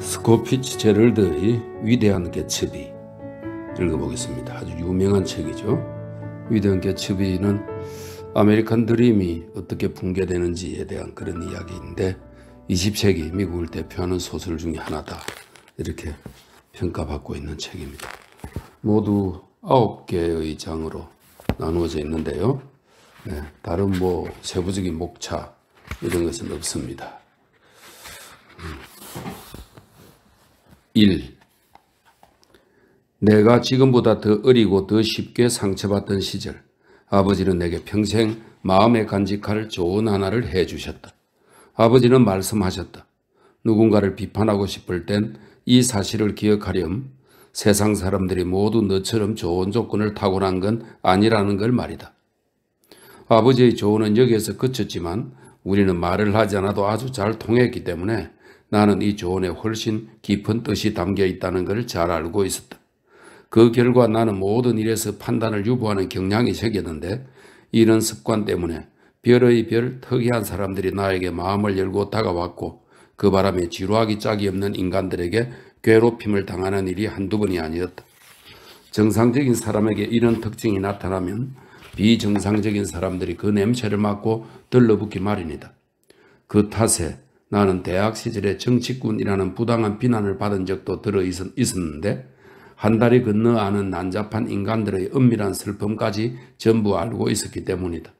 스코피치 제럴드의 위대한 개츠비 읽어보겠습니다. 아주 유명한 책이죠. 위대한 개츠비는 아메리칸 드림이 어떻게 붕괴되는지에 대한 그런 이야기인데 20세기 미국을 대표하는 소설 중의 하나다 이렇게 평가받고 있는 책입니다. 모두 9개의 장으로 나누어져 있는데요. 네, 다른 뭐 세부적인 목차 이런 것은 없습니다. 음. 1. 내가 지금보다 더 어리고 더 쉽게 상처받던 시절, 아버지는 내게 평생 마음에 간직할 좋은 하나를 해 주셨다. 아버지는 말씀하셨다. 누군가를 비판하고 싶을 땐 이 사실을 기억하렴 세상 사람들이 모두 너처럼 좋은 조건을 타고난 건 아니라는 걸 말이다. 아버지의 조언은 여기에서 그쳤지만 우리는 말을 하지 않아도 아주 잘 통했기 때문에 나는 이 조언에 훨씬 깊은 뜻이 담겨 있다는 걸 잘 알고 있었다. 그 결과 나는 모든 일에서 판단을 유보하는 경향이 생겼는데 이런 습관 때문에 별의 별 특이한 사람들이 나에게 마음을 열고 다가왔고 그 바람에 지루하기 짝이 없는 인간들에게 괴롭힘을 당하는 일이 한두 번이 아니었다. 정상적인 사람에게 이런 특징이 나타나면 비정상적인 사람들이 그 냄새를 맡고 들러붙기 마련이다. 그 탓에 나는 대학 시절에 정치꾼이라는 부당한 비난을 받은 적도 들어 있었는데 한 달이 건너 아는 난잡한 인간들의 은밀한 슬픔까지 전부 알고 있었기 때문이다.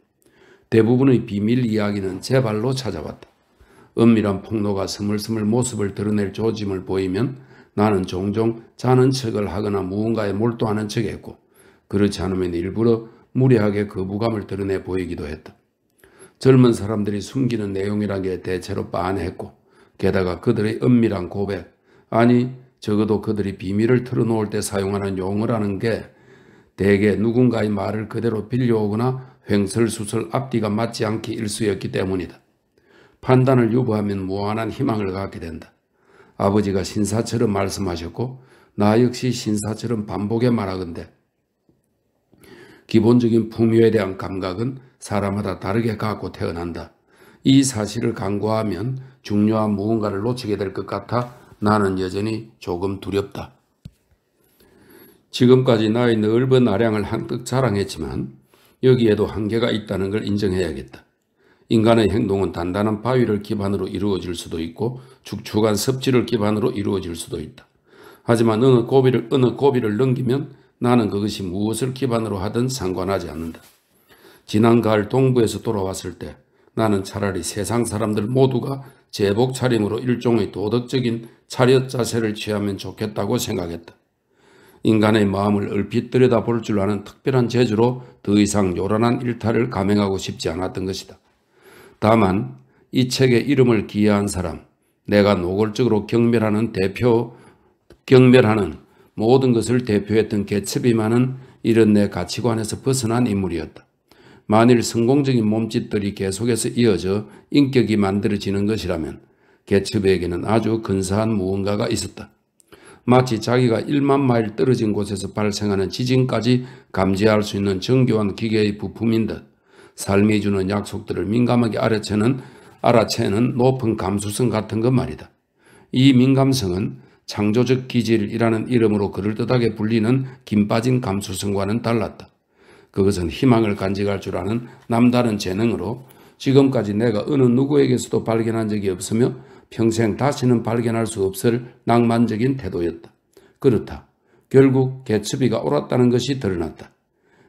대부분의 비밀 이야기는 제 발로 찾아왔다. 은밀한 폭로가 스물스물 모습을 드러낼 조짐을 보이면 나는 종종 자는 척을 하거나 무언가에 몰두하는 척했고 그렇지 않으면 일부러 무례하게 거부감을 드러내 보이기도 했다. 젊은 사람들이 숨기는 내용이란 게 대체로 빤했고 게다가 그들의 은밀한 고백 아니 적어도 그들이 비밀을 털어놓을 때 사용하는 용어라는 게 대개 누군가의 말을 그대로 빌려오거나 횡설수설 앞뒤가 맞지 않기 일쑤였기 때문이다. 판단을 유보하면 무한한 희망을 갖게 된다. 아버지가 신사처럼 말씀하셨고 나 역시 신사처럼 반복해 말하건대 기본적인 풍요에 대한 감각은 사람마다 다르게 갖고 태어난다. 이 사실을 간과하면 중요한 무언가를 놓치게 될 것 같아 나는 여전히 조금 두렵다. 지금까지 나의 넓은 아량을 한뜩 자랑했지만 여기에도 한계가 있다는 걸 인정해야겠다. 인간의 행동은 단단한 바위를 기반으로 이루어질 수도 있고 축축한 섭지를 기반으로 이루어질 수도 있다. 하지만 어느 고비를 어느 고비를 넘기면 나는 그것이 무엇을 기반으로 하든 상관하지 않는다. 지난 가을 동부에서 돌아왔을 때 나는 차라리 세상 사람들 모두가 제복 차림으로 일종의 도덕적인 차렷 자세를 취하면 좋겠다고 생각했다. 인간의 마음을 얼핏 들여다볼 줄 아는 특별한 재주로 더 이상 요란한 일탈을 감행하고 싶지 않았던 것이다. 다만 이 책에 이름을 기여한 사람, 내가 노골적으로 경멸하는 대표, 경멸하는 모든 것을 대표했던 개츠비만은 이런 내 가치관에서 벗어난 인물이었다. 만일 성공적인 몸짓들이 계속해서 이어져 인격이 만들어지는 것이라면 개츠비에게는 아주 근사한 무언가가 있었다. 마치 자기가 1만 마일 떨어진 곳에서 발생하는 지진까지 감지할 수 있는 정교한 기계의 부품인 듯 삶이 주는 약속들을 민감하게 알아채는, 알아채는 높은 감수성 같은 것 말이다. 이 민감성은 창조적 기질이라는 이름으로 그럴듯하게 불리는 김빠진 감수성과는 달랐다. 그것은 희망을 간직할 줄 아는 남다른 재능으로 지금까지 내가 어느 누구에게서도 발견한 적이 없으며 평생 다시는 발견할 수 없을 낭만적인 태도였다. 그렇다. 결국 개츠비가 옳았다는 것이 드러났다.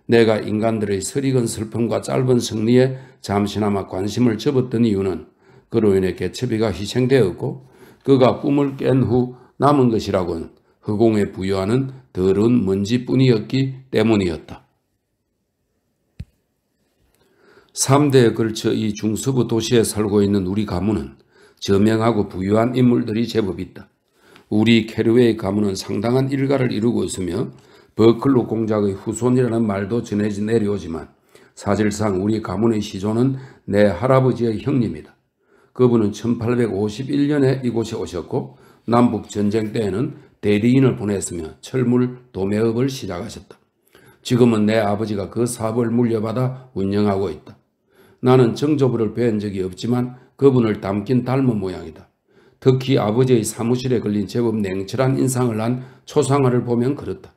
내가 인간들의 설익은 슬픔과 짧은 승리에 잠시나마 관심을 접었던 이유는 그로 인해 개츠비가 희생되었고 그가 꿈을 깬후 남은 것이라고는 허공에 부여하는 더러운 먼지뿐이었기 때문이었다. 3대에 걸쳐 이 중서부 도시에 살고 있는 우리 가문은 저명하고 부유한 인물들이 제법 있다. 우리 캐르웨이 가문은 상당한 일가를 이루고 있으며 버클로 공작의 후손이라는 말도 전해지 내려오지만 사실상 우리 가문의 시조는 내 할아버지의 형님이다. 그분은 1851년에 이곳에 오셨고 남북 전쟁 때에는 대리인을 보냈으며 철물 도매업을 시작하셨다. 지금은 내 아버지가 그 사업을 물려받아 운영하고 있다. 나는 정조부를 뵌 적이 없지만 그분을 닮긴 닮은 모양이다. 특히 아버지의 사무실에 걸린 제법 냉철한 인상을 한 초상화를 보면 그렇다.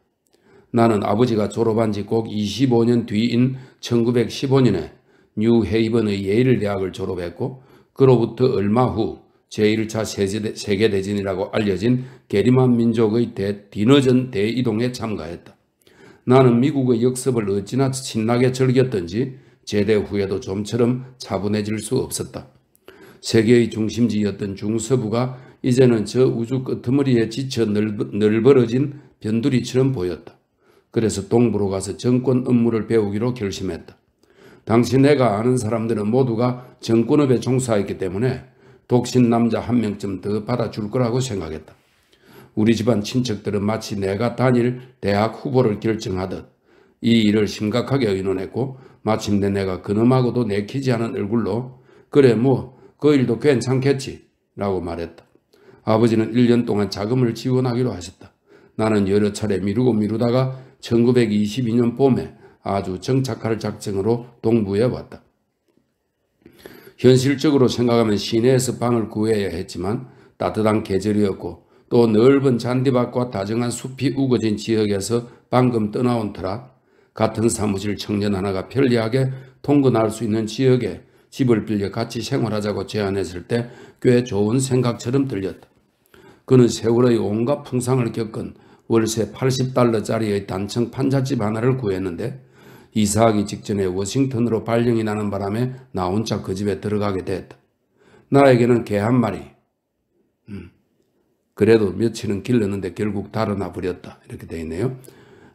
나는 아버지가 졸업한 지 꼭 25년 뒤인 1915년에 뉴헤이븐의 예일대학을 졸업했고 그로부터 얼마 후 제1차 세계대전이라고 알려진 게리만 민족의 대, 디너전 대이동에 참가했다. 나는 미국의 역습을 어찌나 신나게 즐겼던지 제대 후에도 좀처럼 차분해질 수 없었다. 세계의 중심지였던 중서부가 이제는 저 우주 끝머리에 지쳐 널벌어진 변두리처럼 보였다. 그래서 동부로 가서 정권 업무를 배우기로 결심했다. 당시 내가 아는 사람들은 모두가 정권업에 종사했기 때문에 독신 남자 한 명쯤 더 받아줄 거라고 생각했다. 우리 집안 친척들은 마치 내가 단일 대학 후보를 결정하듯 이 일을 심각하게 의논했고 마침내 내가 그놈하고도 내키지 않은 얼굴로 그래 뭐 그 일도 괜찮겠지 라고 말했다. 아버지는 1년 동안 자금을 지원하기로 하셨다. 나는 여러 차례 미루고 미루다가 1922년 봄에 아주 정착할 작정으로 동부에 왔다. 현실적으로 생각하면 시내에서 방을 구해야 했지만 따뜻한 계절이었고 또 넓은 잔디밭과 다정한 숲이 우거진 지역에서 방금 떠나온 터라 같은 사무실 청년 하나가 편리하게 통근할 수 있는 지역에 집을 빌려 같이 생활하자고 제안했을 때 꽤 좋은 생각처럼 들렸다. 그는 세월의 온갖 풍상을 겪은 월세 80달러짜리의 단층 판잣집 하나를 구했는데 이사하기 직전에 워싱턴으로 발령이 나는 바람에 나 혼자 그 집에 들어가게 되었다. 나에게는 개 한 마리. 음. 그래도 며칠은 길렀는데 결국 달아나 버렸다. 이렇게 돼 있네요.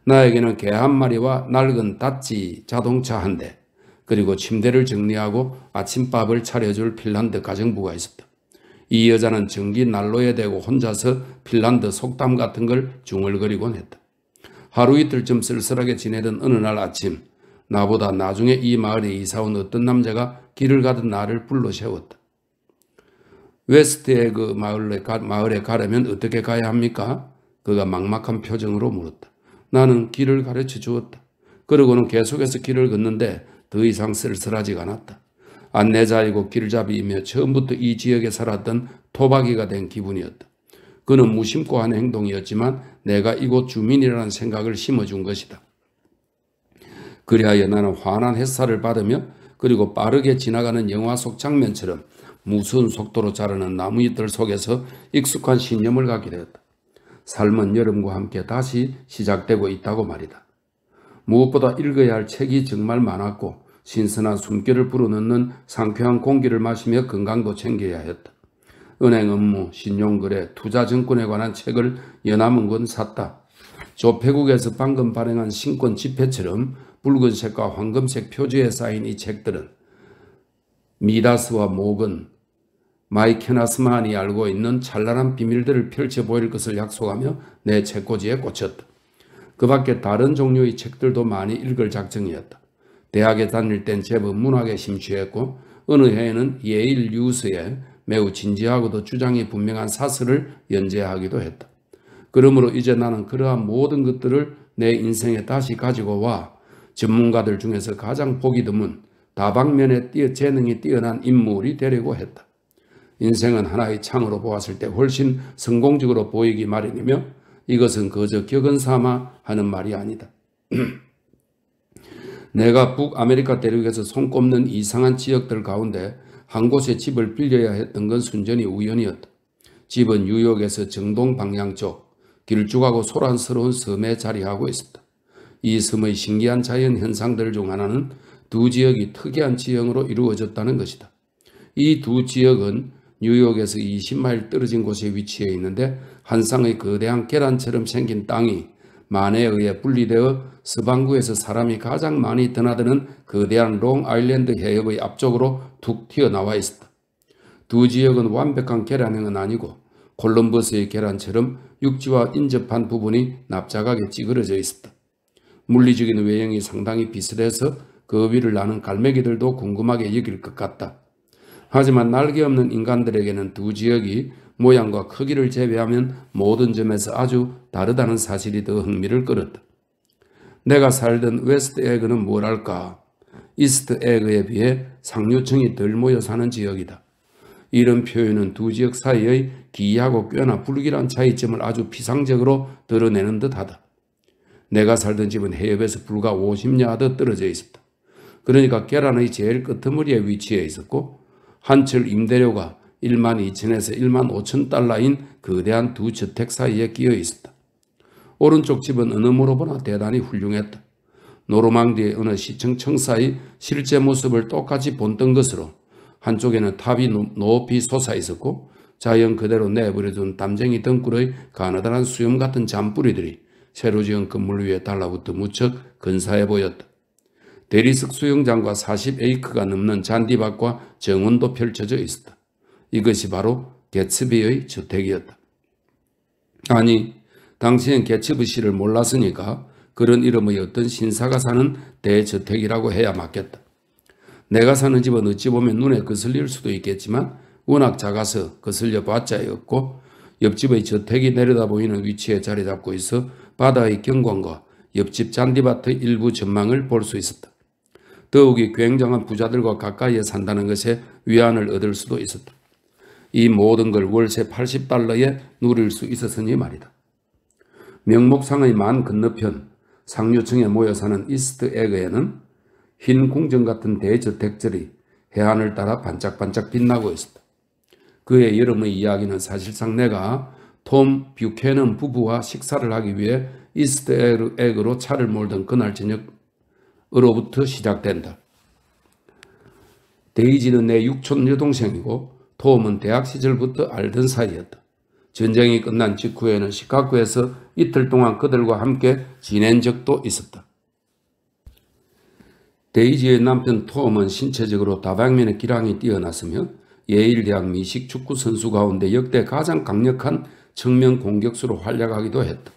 나에게는 개 한 마리와 낡은 닷지 자동차 한 대, 그리고 침대를 정리하고 아침밥을 차려줄 핀란드 가정부가 있었다. 이 여자는 전기 난로에 대고 혼자서 핀란드 속담 같은 걸 중얼거리곤 했다. 하루 이틀쯤 쓸쓸하게 지내던 어느 날 아침 나보다 나중에 이 마을에 이사온 어떤 남자가 길을 가던 나를 불러 세웠다. 웨스트의 그 마을에, 가, 마을에 가려면 어떻게 가야 합니까? 그가 막막한 표정으로 물었다. 나는 길을 가르쳐 주었다. 그러고는 계속해서 길을 걷는데 더 이상 쓸쓸하지가 않았다. 안내자이고 길잡이이며 처음부터 이 지역에 살았던 토박이가 된 기분이었다. 그는 무심코 한 행동이었지만 내가 이곳 주민이라는 생각을 심어준 것이다. 그리하여 나는 환한 햇살을 받으며 그리고 빠르게 지나가는 영화 속 장면처럼 무서 속도로 자라는 나무잎들 속에서 익숙한 신념을 갖게 되었다. 삶은 여름과 함께 다시 시작되고 있다고 말이다. 무엇보다 읽어야 할 책이 정말 많았고 신선한 숨결을 불어넣는 상쾌한 공기를 마시며 건강도 챙겨야 했다. 은행 업무, 신용거래, 투자증권에 관한 책을 연남은권 샀다. 조폐국에서 방금 발행한 신권 지폐처럼 붉은색과 황금색 표지에 쌓인 이 책들은 미다스와 모건, 마이케나스만이 알고 있는 찬란한 비밀들을 펼쳐 보일 것을 약속하며 내 책꽂이에 꽂혔다. 그 밖에 다른 종류의 책들도 많이 읽을 작정이었다. 대학에 다닐 땐 제법 문학에 심취했고 어느 해에는 예일 유스의 매우 진지하고도 주장이 분명한 사설을 연재하기도 했다. 그러므로 이제 나는 그러한 모든 것들을 내 인생에 다시 가지고 와 전문가들 중에서 가장 보기 드문 다방면에 뛰어 재능이 뛰어난 인물이 되려고 했다. 인생은 하나의 창으로 보았을 때 훨씬 성공적으로 보이기 마련이며 이것은 그저 격은 삼아 하는 말이 아니다. 내가 북아메리카 대륙에서 손꼽는 이상한 지역들 가운데 한 곳에 집을 빌려야 했던 건 순전히 우연이었다. 집은 뉴욕에서 정동 방향 쪽 길쭉하고 소란스러운 섬에 자리하고 있었다. 이 섬의 신기한 자연 현상들 중 하나는 두 지역이 특이한 지형으로 이루어졌다는 것이다. 이 두 지역은 뉴욕에서 20마일 떨어진 곳에 위치해 있는데 한 쌍의 거대한 계란처럼 생긴 땅이 만에 의해 분리되어 서방구에서 사람이 가장 많이 드나드는 거대한 롱아일랜드 해협의 앞쪽으로 툭 튀어나와 있었다. 두 지역은 완벽한 계란형은 아니고 콜럼버스의 계란처럼 육지와 인접한 부분이 납작하게 찌그러져 있었다. 물리적인 외형이 상당히 비슷해서 그 위를 나는 갈매기들도 궁금하게 여길 것 같다. 하지만 날개 없는 인간들에게는 두 지역이 모양과 크기를 제외하면 모든 점에서 아주 다르다는 사실이 더 흥미를 끌었다. 내가 살던 웨스트 에그는 뭐랄까? 이스트 에그에 비해 상류층이 덜 모여 사는 지역이다. 이런 표현은 두 지역 사이의 기이하고 꽤나 불길한 차이점을 아주 피상적으로 드러내는 듯하다. 내가 살던 집은 해협에서 불과 50야드 떨어져 있었다. 그러니까 계란의 제일 끄머리에 위치해 있었고 한철 임대료가 1만 2천에서 1만 5천 달러인 거대한 두 저택 사이에 끼어 있었다. 오른쪽 집은 어느 모로보나 대단히 훌륭했다. 노르망디의 어느 시청 청사의 실제 모습을 똑같이 본던 것으로 한쪽에는 탑이 높이 솟아 있었고 자연 그대로 내버려둔 담쟁이 덩굴의 가느다란 수염 같은 잔뿌리들이 새로 지은 건물 위에 달라붙어 무척 근사해 보였다. 대리석 수영장과 40에이크가 넘는 잔디밭과 정원도 펼쳐져 있었다. 이것이 바로 개츠비의 주택이었다 아니, 당시엔 개츠비 씨를 몰랐으니까 그런 이름의 어떤 신사가 사는 대저택이라고 해야 맞겠다. 내가 사는 집은 어찌 보면 눈에 거슬릴 수도 있겠지만 워낙 작아서 거슬려 봤자였고 옆집의 저택이 내려다 보이는 위치에 자리 잡고 있어 바다의 경관과 옆집 잔디밭의 일부 전망을 볼 수 있었다. 더욱이 굉장한 부자들과 가까이에 산다는 것에 위안을 얻을 수도 있었다. 이 모든 걸 월세 80달러에 누릴 수 있었으니 말이다. 명목상의 만 건너편 상류층에 모여 사는 이스트 에그에는 흰 궁전 같은 대저택들이 해안을 따라 반짝반짝 빛나고 있었다. 그의 여름의 이야기는 사실상 내가 톰 뷰캐는 부부와 식사를 하기 위해 이스트 에그로 차를 몰던 그날 저녁으로부터 시작된다. 데이지는 내 육촌 여동생이고 톰은 대학 시절부터 알던 사이였다. 전쟁이 끝난 직후에는 시카고에서 이틀 동안 그들과 함께 지낸 적도 있었다. 데이지의 남편 톰은 신체적으로 다방면의 기량이 뛰어났으며 예일대학 미식 축구 선수 가운데 역대 가장 강력한 청명 공격수로 활약하기도 했다.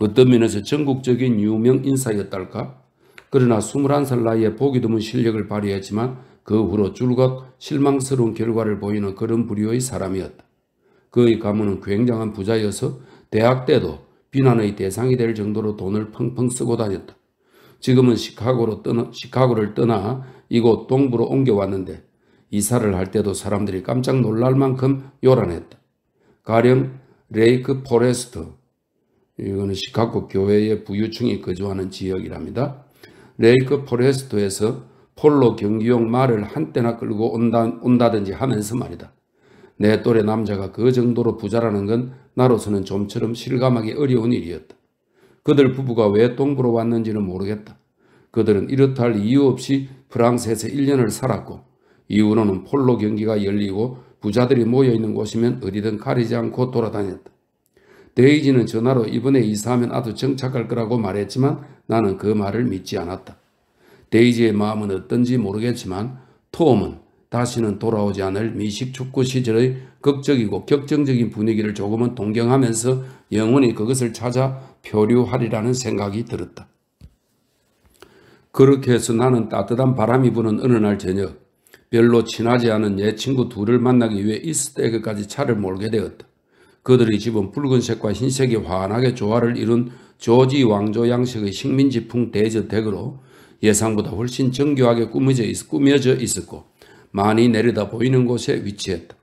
어떤 면에서 전국적인 유명 인사였달까? 그러나 21살 나이에 보기 드문 실력을 발휘했지만 그 후로 줄곧 실망스러운 결과를 보이는 그런 부류의 사람이었다. 그의 가문은 굉장한 부자여서 대학 때도 비난의 대상이 될 정도로 돈을 펑펑 쓰고 다녔다. 지금은 시카고로 떠나, 시카고를 떠나 이곳 동부로 옮겨왔는데 이사를 할 때도 사람들이 깜짝 놀랄 만큼 요란했다. 가령 레이크 포레스트, 이거는 시카고 교회의 부유층이 거주하는 지역이랍니다. 레이크 포레스트에서 폴로 경기용 말을 한때나 끌고 온다, 온다든지 하면서 말이다. 내 또래 남자가 그 정도로 부자라는 건 나로서는 좀처럼 실감하기 어려운 일이었다. 그들 부부가 왜 동부로 왔는지는 모르겠다. 그들은 이렇다 할 이유 없이 프랑스에서 1년을 살았고 이후로는 폴로 경기가 열리고 부자들이 모여있는 곳이면 어디든 가리지 않고 돌아다녔다. 데이지는 전화로 이번에 이사하면 아주 정착할 거라고 말했지만 나는 그 말을 믿지 않았다. 데이지의 마음은 어떤지 모르겠지만 토엄은 다시는 돌아오지 않을 미식 축구 시절의 극적이고 격정적인 분위기를 조금은 동경하면서 영원히 그것을 찾아 표류하리라는 생각이 들었다. 그렇게 해서 나는 따뜻한 바람이 부는 어느 날 저녁 별로 친하지 않은 내 친구 둘을 만나기 위해 이스테그까지 차를 몰게 되었다. 그들의 집은 붉은색과 흰색이 환하게 조화를 이룬 조지 왕조 양식의 식민지풍 대저택으로 예상보다 훨씬 정교하게 꾸며져, 있, 꾸며져 있었고 많이 내려다 보이는 곳에 위치했다.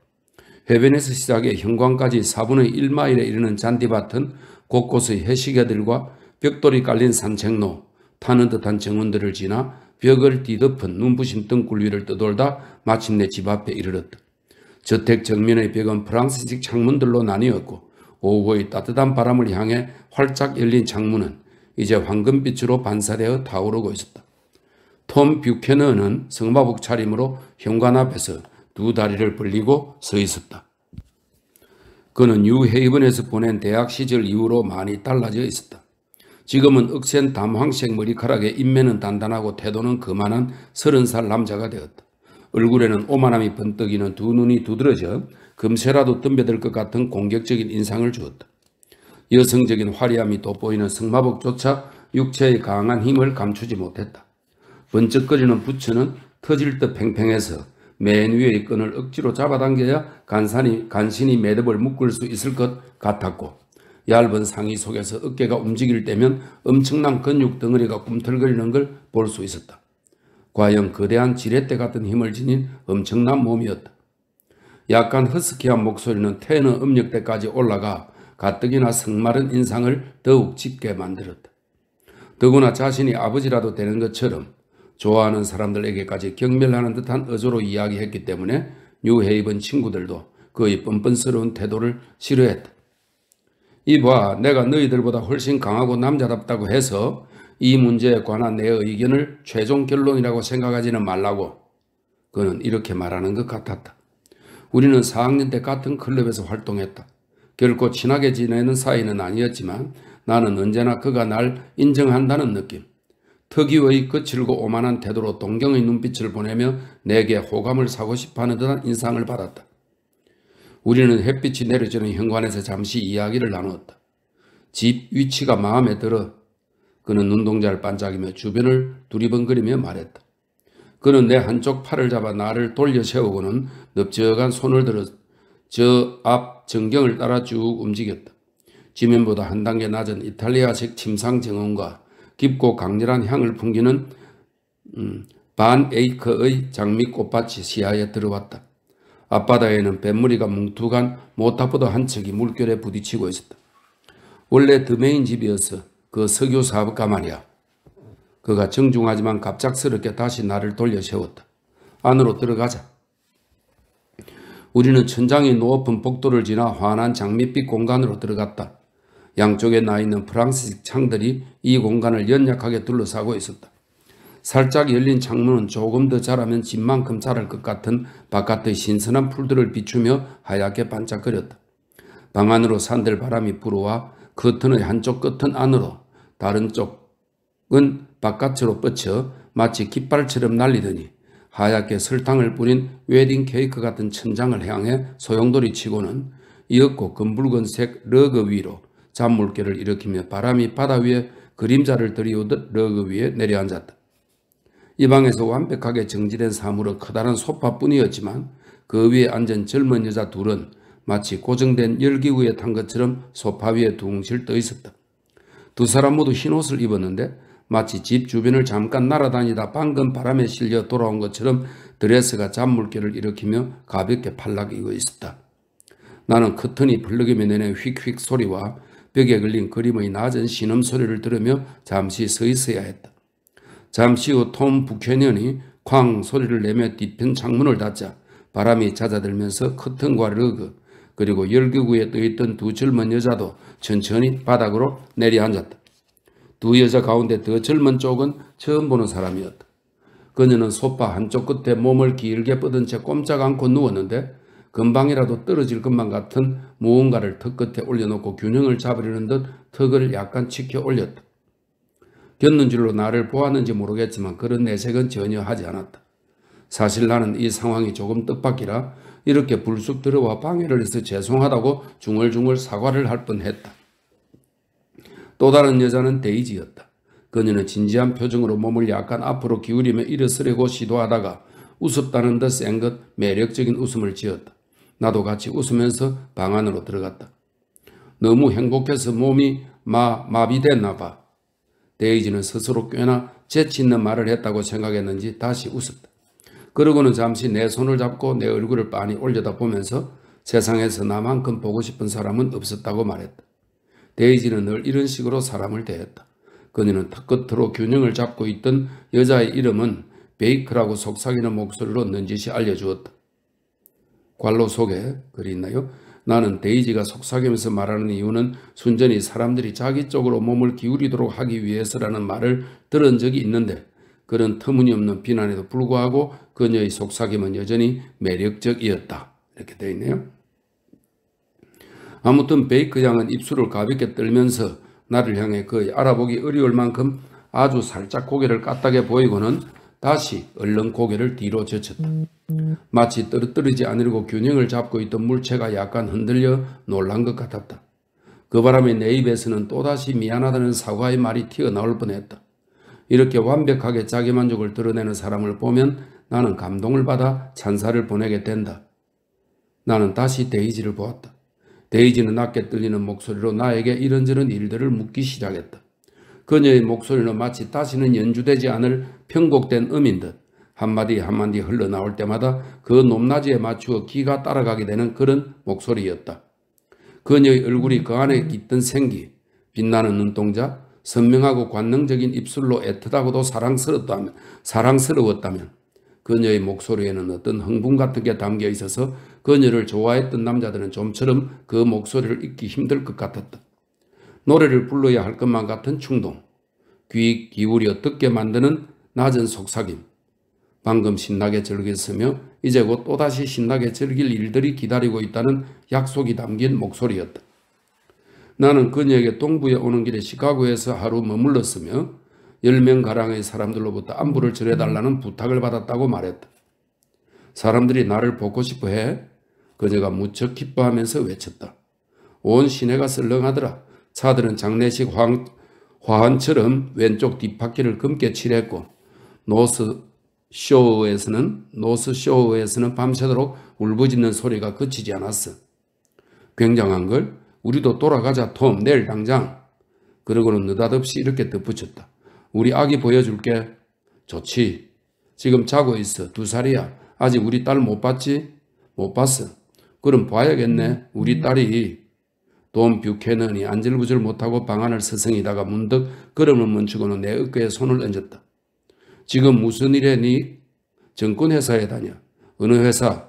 해변에서 시작해 현관까지 4분의 1마일에 이르는 잔디밭은 곳곳의 해시계들과 벽돌이 깔린 산책로, 타는 듯한 정원들을 지나 벽을 뒤덮은 눈부신 등굴 위를 떠돌다 마침내 집 앞에 이르렀다. 저택 정면의 벽은 프랑스식 창문들로 나뉘었고 오후의 따뜻한 바람을 향해 활짝 열린 창문은 이제 황금빛으로 반사되어 타오르고 있었다. 톰뷰캐너는 성마복 차림으로 현관 앞에서 두 다리를 벌리고 서 있었다. 그는 유헤이븐에서 보낸 대학 시절 이후로 많이 달라져 있었다. 지금은 억센 담황색 머리카락에 인매는 단단하고 태도는 그만한 서른 살 남자가 되었다. 얼굴에는 오만함이 번뜩이는 두 눈이 두드러져 금세라도 덤벼들 것 같은 공격적인 인상을 주었다. 여성적인 화려함이 돋보이는 승마복조차 육체의 강한 힘을 감추지 못했다. 번쩍거리는 부처는 터질 듯 팽팽해서 맨 위의 끈을 억지로 잡아당겨야 간산이, 간신히 매듭을 묶을 수 있을 것 같았고 얇은 상의 속에서 어깨가 움직일 때면 엄청난 근육 덩어리가 꿈틀거리는 걸 볼 수 있었다. 과연 거대한 지렛대 같은 힘을 지닌 엄청난 몸이었다. 약간 허스키한 목소리는 테너 음력대까지 올라가 가뜩이나 성마른 인상을 더욱 짙게 만들었다. 더구나 자신이 아버지라도 되는 것처럼 좋아하는 사람들에게까지 경멸하는 듯한 어조로 이야기했기 때문에 뉴헤이븐 친구들도 그의 뻔뻔스러운 태도를 싫어했다. 이봐, 내가 너희들보다 훨씬 강하고 남자답다고 해서 이 문제에 관한 내 의견을 최종 결론이라고 생각하지는 말라고. 그는 이렇게 말하는 것 같았다. 우리는 4학년 때 같은 클럽에서 활동했다. 결코 친하게 지내는 사이는 아니었지만 나는 언제나 그가 날 인정한다는 느낌. 특유의 그 즐고 오만한 태도로 동경의 눈빛을 보내며 내게 호감을 사고 싶어하는 듯한 인상을 받았다. 우리는 햇빛이 내려지는 현관에서 잠시 이야기를 나누었다. 집 위치가 마음에 들어 그는 눈동자를 반짝이며 주변을 두리번거리며 말했다. 그는 내 한쪽 팔을 잡아 나를 돌려 세우고는 넓적한 손을 들어 저 앞정경을 따라 쭉 움직였다. 지면보다 한 단계 낮은 이탈리아식 침상 정원과 깊고 강렬한 향을 풍기는 음, 반 에이커의 장미 꽃밭이 시야에 들어왔다. 앞바다에는 뱃머리가 뭉툭한 모타보다 한 척이 물결에 부딪히고 있었다. 원래 드메인 집이어서 그 석유 사업가 말이야. 그가 정중하지만 갑작스럽게 다시 나를 돌려 세웠다. 안으로 들어가자. 우리는 천장이 높은 복도를 지나 환한 장밋빛 공간으로 들어갔다. 양쪽에 나 있는 프랑스식 창들이 이 공간을 연약하게 둘러싸고 있었다. 살짝 열린 창문은 조금 더 자라면 집만큼 자랄 것 같은 바깥의 신선한 풀들을 비추며 하얗게 반짝거렸다. 방 안으로 산들 바람이 불어와 커튼의 그 한쪽 끝은 안으로 다른 쪽은 바깥으로 뻗쳐 마치 깃발처럼 날리더니 하얗게 설탕을 뿌린 웨딩 케이크 같은 천장을 향해 소용돌이 치고는 이윽고 검붉은색 러그 위로 잔물결을 일으키며 바람이 바다 위에 그림자를 들이우듯 러그 위에 내려앉았다. 이 방에서 완벽하게 정지된 사물은 커다란 소파뿐이었지만 그 위에 앉은 젊은 여자 둘은 마치 고정된 열기구에 탄 것처럼 소파 위에 둥실 떠 있었다. 두 사람 모두 흰옷을 입었는데 마치 집 주변을 잠깐 날아다니다 방금 바람에 실려 돌아온 것처럼 드레스가 잔물결을 일으키며 가볍게 팔락이고 있었다. 나는 커튼이 벌르기며 내는 휙휙 소리와 벽에 걸린 그림의 낮은 신음소리를 들으며 잠시 서 있어야 했다. 잠시 후톰 부캐년이 쾅 소리를 내며 뒤편 창문을 닫자 바람이 잦아들면서 커튼과 러그 그리고 열기구에 떠있던 두 젊은 여자도 천천히 바닥으로 내려앉았다. 두 여자 가운데 더 젊은 쪽은 처음 보는 사람이었다. 그녀는 소파 한쪽 끝에 몸을 길게 뻗은 채 꼼짝 않고 누웠는데 금방이라도 떨어질 것만 같은 무언가를 턱 끝에 올려놓고 균형을 잡으려는 듯 턱을 약간 치켜 올렸다. 겼는 줄로 나를 보았는지 모르겠지만 그런 내색은 전혀 하지 않았다. 사실 나는 이 상황이 조금 뜻밖이라 이렇게 불쑥 들어와 방해를 해서 죄송하다고 중얼중얼 사과를 할 뻔했다. 또 다른 여자는 데이지였다. 그녀는 진지한 표정으로 몸을 약간 앞으로 기울이며 일어서려고 시도하다가 웃었다는 듯 센 것 매력적인 웃음을 지었다. 나도 같이 웃으면서 방 안으로 들어갔다. 너무 행복해서 몸이 마, 마비됐나 봐. 데이지는 스스로 꽤나 재치 있는 말을 했다고 생각했는지 다시 웃었다. 그러고는 잠시 내 손을 잡고 내 얼굴을 빤히 올려다보면서 세상에서 나만큼 보고 싶은 사람은 없었다고 말했다. 데이지는 늘 이런 식으로 사람을 대했다. 그녀는 턱 끝으로 균형을 잡고 있던 여자의 이름은 베이크라고 속삭이는 목소리로 넌지시 알려주었다. 관로 속에 글이 있나요? 나는 데이지가 속삭이면서 말하는 이유는 순전히 사람들이 자기 쪽으로 몸을 기울이도록 하기 위해서라는 말을 들은 적이 있는데 그런 터무니없는 비난에도 불구하고 그녀의 속삭임은 여전히 매력적이었다. 이렇게 되어 있네요. 아무튼 베이크 양은 입술을 가볍게 떨면서 나를 향해 거의 알아보기 어려울 만큼 아주 살짝 고개를 까딱해 보이고는 다시 얼른 고개를 뒤로 젖혔다. 마치 떨어뜨리지 않으려고 균형을 잡고 있던 물체가 약간 흔들려 놀란 것 같았다. 그 바람에 내 입에서는 또다시 미안하다는 사과의 말이 튀어나올 뻔했다. 이렇게 완벽하게 자기 만족을 드러내는 사람을 보면 나는 감동을 받아 찬사를 보내게 된다. 나는 다시 데이지를 보았다. 데이지는 낮게 들리는 목소리로 나에게 이런저런 일들을 묻기 시작했다. 그녀의 목소리는 마치 다시는 연주되지 않을 편곡된 음인 듯 한마디 한마디 흘러나올 때마다 그 높낮이에 맞추어 귀가 따라가게 되는 그런 목소리였다. 그녀의 얼굴이 그 안에 깃든 생기, 빛나는 눈동자, 선명하고 관능적인 입술로 애틋하고도 사랑스럽다면, 사랑스러웠다면 그녀의 목소리에는 어떤 흥분 같은 게 담겨 있어서 그녀를 좋아했던 남자들은 좀처럼 그 목소리를 잊기 힘들 것 같았다. 노래를 불러야 할 것만 같은 충동, 귀 기울여 듣게 만드는 낮은 속삭임. 방금 신나게 즐겼으며 이제 곧 또다시 신나게 즐길 일들이 기다리고 있다는 약속이 담긴 목소리였다. 나는 그녀에게 동부에 오는 길에 시카고에서 하루 머물렀으며 열명가량의 사람들로부터 안부를 전해달라는 부탁을 받았다고 말했다. 사람들이 나를 보고 싶어 해? 그녀가 무척 기뻐하면서 외쳤다. 온 시내가 썰렁하더라. 차들은 장례식 화환처럼 왼쪽 뒷바퀴를 검게 칠했고 노스 쇼어에서는 노스 쇼어에서는 밤새도록 울부짖는 소리가 그치지 않았어. 굉장한 걸 우리도 돌아가자 톰 내일 당장. 그러고는 느닷없이 이렇게 덧붙였다. 우리 아기 보여줄게. 좋지. 지금 자고 있어. 두 살이야. 아직 우리 딸 못 봤지? 못 봤어. 그럼 봐야겠네. 우리 딸이 돈 뷰캐넌이 안질부질 못하고 방안을 서성이다가 문득 걸음을 멈추고는 내 어깨에 손을 얹었다. 지금 무슨 일에 니 네 정권회사에 다녀? 어느 회사?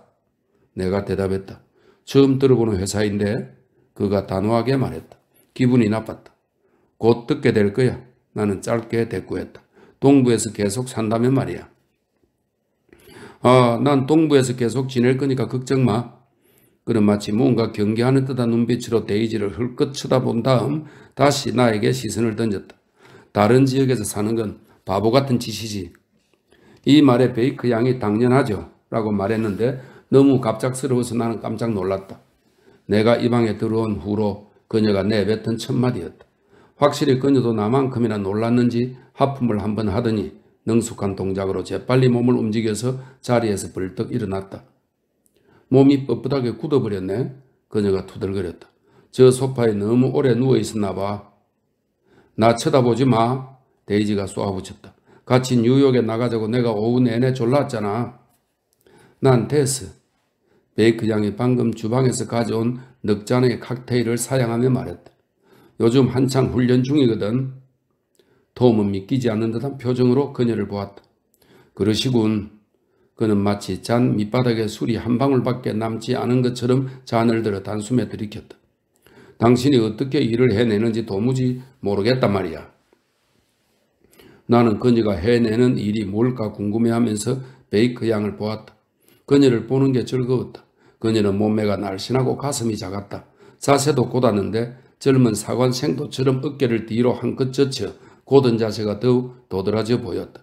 내가 대답했다. 처음 들어보는 회사인데 그가 단호하게 말했다. 기분이 나빴다. 곧 듣게 될 거야. 나는 짧게 대꾸했다. 동부에서 계속 산다면 말이야. 아, 난 동부에서 계속 지낼 거니까 걱정 마. 그는 마치 뭔가 경계하는 듯한 눈빛으로 데이지를 흘끗 쳐다본 다음 다시 나에게 시선을 던졌다. 다른 지역에서 사는 건 바보 같은 짓이지. 이 말에 베이크 양이 당연하죠. 라고 말했는데 너무 갑작스러워서 나는 깜짝 놀랐다. 내가 이 방에 들어온 후로 그녀가 내뱉은 첫마디였다. 확실히 그녀도 나만큼이나 놀랐는지 하품을 한번 하더니 능숙한 동작으로 재빨리 몸을 움직여서 자리에서 벌떡 일어났다. 몸이 뻣뻣하게 굳어버렸네. 그녀가 투덜거렸다. 저 소파에 너무 오래 누워있었나 봐. 나 쳐다보지 마. 데이지가 쏘아붙였다. 같이 뉴욕에 나가자고 내가 오후 내내 졸랐잖아. 난 테스. 베이크 양이 방금 주방에서 가져온 넉 잔의 칵테일을 사양하며 말했다. 요즘 한창 훈련 중이거든. 톰은 믿기지 않는 듯한 표정으로 그녀를 보았다. 그러시군. 그는 마치 잔 밑바닥에 술이 한 방울밖에 남지 않은 것처럼 잔을 들어 단숨에 들이켰다. 당신이 어떻게 일을 해내는지 도무지 모르겠단 말이야. 나는 그녀가 해내는 일이 뭘까 궁금해하면서 베이크 양을 보았다. 그녀를 보는 게 즐거웠다. 그녀는 몸매가 날씬하고 가슴이 작았다. 자세도 곧았는데 젊은 사관 생도처럼 어깨를 뒤로 한껏 젖혀 곧은 자세가 더욱 도드라져 보였다.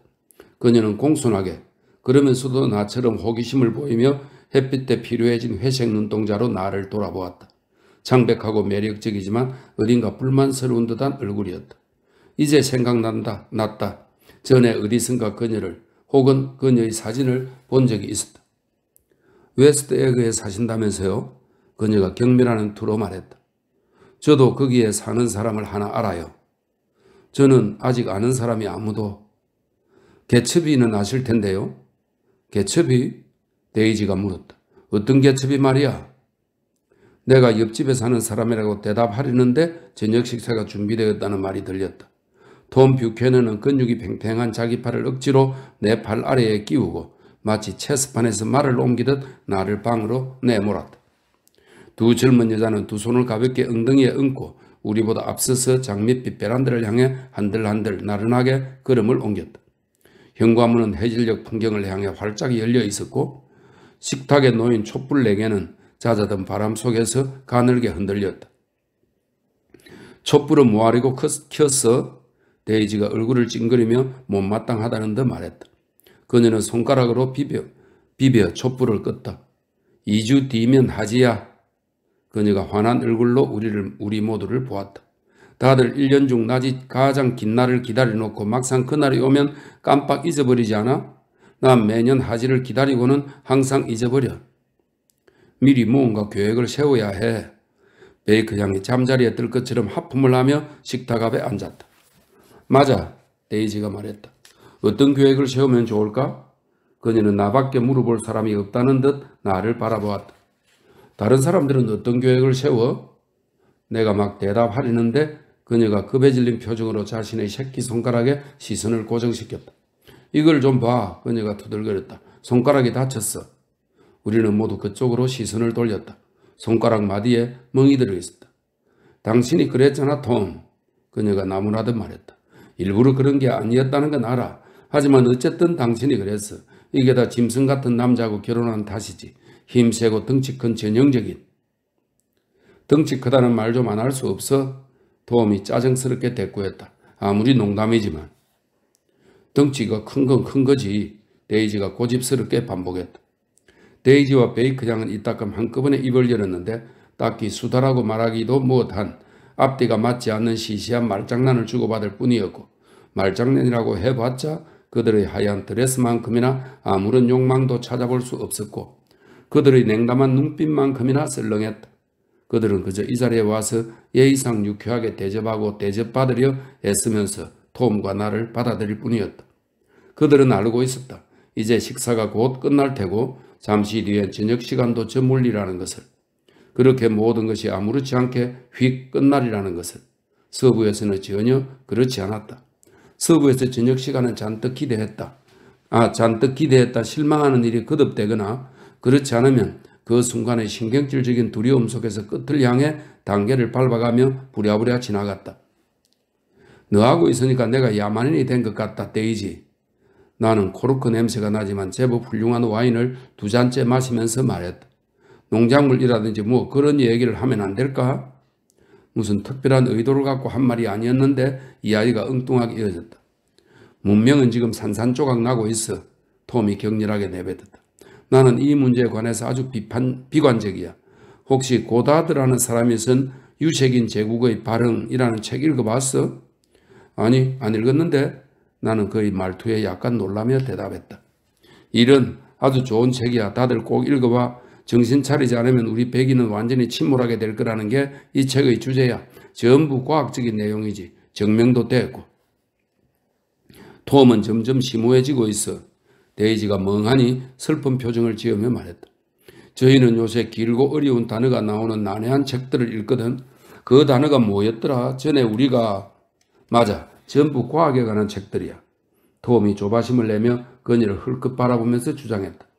그녀는 공손하게 그러면서도 나처럼 호기심을 보이며 햇빛에 필요해진 회색 눈동자로 나를 돌아보았다. 창백하고 매력적이지만 어딘가 불만스러운 듯한 얼굴이었다. 이제 생각난다, 났다. 전에 어디선가 그녀를 혹은 그녀의 사진을 본 적이 있었다. 웨스트 에그에 사신다면서요? 그녀가 경멸하는 투로 말했다. 저도 거기에 사는 사람을 하나 알아요. 저는 아직 아는 사람이 아무도. 개첩이는 아실 텐데요. 개첩이? 데이지가 물었다. 어떤 개첩이 말이야? 내가 옆집에 사는 사람이라고 대답하려는데 저녁 식사가 준비되었다는 말이 들렸다. 톰뷰캐너는 근육이 팽팽한 자기 팔을 억지로 내 팔 아래에 끼우고 마치 체스판에서 말을 옮기듯 나를 방으로 내몰았다. 두 젊은 여자는 두 손을 가볍게 엉덩이에 얹고 우리보다 앞서서 장밋빛 베란다를 향해 한들한들 나른하게 걸음을 옮겼다. 현관문은 해질녘 풍경을 향해 활짝 열려 있었고 식탁에 놓인 촛불 네 개는 잦아든 바람 속에서 가늘게 흔들렸다. 촛불은 모아리고 켜서 데이지가 얼굴을 찡그리며 못마땅하다는 듯 말했다. 그녀는 손가락으로 비벼, 비벼 촛불을 껐다. 2주 뒤면 하지야. 그녀가 환한 얼굴로 우리를, 우리 모두를 보았다. 다들 1년 중 낮이 가장 긴 날을 기다려놓고 막상 그날이 오면 깜빡 잊어버리지 않아? 난 매년 하지를 기다리고는 항상 잊어버려. 미리 무언가 계획을 세워야 해. 베이크 양이 잠자리에 뜰 것처럼 하품을 하며 식탁 앞에 앉았다. 맞아. 데이지가 말했다. 어떤 계획을 세우면 좋을까? 그녀는 나밖에 물어볼 사람이 없다는 듯 나를 바라보았다. 다른 사람들은 어떤 계획을 세워? 내가 막 대답하려는데 그녀가 급해 질린 표정으로 자신의 새끼손가락에 시선을 고정시켰다. 이걸 좀 봐. 그녀가 투덜거렸다 손가락이 다쳤어. 우리는 모두 그쪽으로 시선을 돌렸다. 손가락 마디에 멍이 들어 있었다. 당신이 그랬잖아, 톰. 그녀가 나무라듯 말했다. 일부러 그런 게 아니었다는 건 알아. 하지만 어쨌든 당신이 그랬어. 이게 다 짐승 같은 남자하고 결혼한 탓이지. 힘세고 덩치 큰 전형적인. 덩치 크다는 말 좀 안 할 수 없어? 도움이 짜증스럽게 대꾸했다. 아무리 농담이지만. 덩치가 큰 건큰 큰 거지. 데이지가 고집스럽게 반복했다. 데이지와 베이크장은 이따금 한꺼번에 입을 열었는데 딱히 수다라고 말하기도 못한 앞뒤가 맞지 않는 시시한 말장난을 주고받을 뿐이었고 말장난이라고 해봤자 그들의 하얀 드레스만큼이나 아무런 욕망도 찾아볼 수 없었고 그들의 냉담한 눈빛만큼이나 썰렁했다. 그들은 그저 이 자리에 와서 예의상 유쾌하게 대접하고 대접받으려 애쓰면서 톰과 나를 받아들일 뿐이었다. 그들은 알고 있었다. 이제 식사가 곧 끝날 테고 잠시 뒤엔 저녁 시간도 저물리라는 것을. 그렇게 모든 것이 아무렇지 않게 휙 끝날이라는 것을. 서부에서는 전혀 그렇지 않았다. 서부에서 저녁 시간은 잔뜩 기대했다. 아, 잔뜩 기대했다 실망하는 일이 거듭되거나 그렇지 않으면 그 순간의 신경질적인 두려움 속에서 끝을 향해 단계를 밟아가며 부랴부랴 지나갔다. 너하고 있으니까 내가 야만인이 된 것 같다, 데이지. 나는 코르크 냄새가 나지만 제법 훌륭한 와인을 두 잔째 마시면서 말했다. 농작물이라든지 뭐 그런 얘기를 하면 안 될까? 무슨 특별한 의도를 갖고 한 말이 아니었는데 이 아이가 엉뚱하게 이어졌다. 문명은 지금 산산조각 나고 있어. 톰이 격렬하게 내뱉었다. 나는 이 문제에 관해서 아주 비판, 비관적이야. 혹시 고다드라는 사람이 쓴 유색인 제국의 발흥이라는 책 읽어봤어? 아니, 안 읽었는데 나는 그의 말투에 약간 놀라며 대답했다. 이런 아주 좋은 책이야. 다들 꼭 읽어봐. 정신 차리지 않으면 우리 백인은 완전히 침몰하게 될 거라는 게 이 책의 주제야. 전부 과학적인 내용이지. 증명도 됐고. 톰은 점점 심오해지고 있어. 데이지가 멍하니 슬픈 표정을 지으며 말했다. 저희는 요새 길고 어려운 단어가 나오는 난해한 책들을 읽거든. 그 단어가 뭐였더라? 전에 우리가 맞아. 전부 과학에 관한 책들이야. 톰이 조바심을 내며 그녀를 흘끗 바라보면서 주장했다.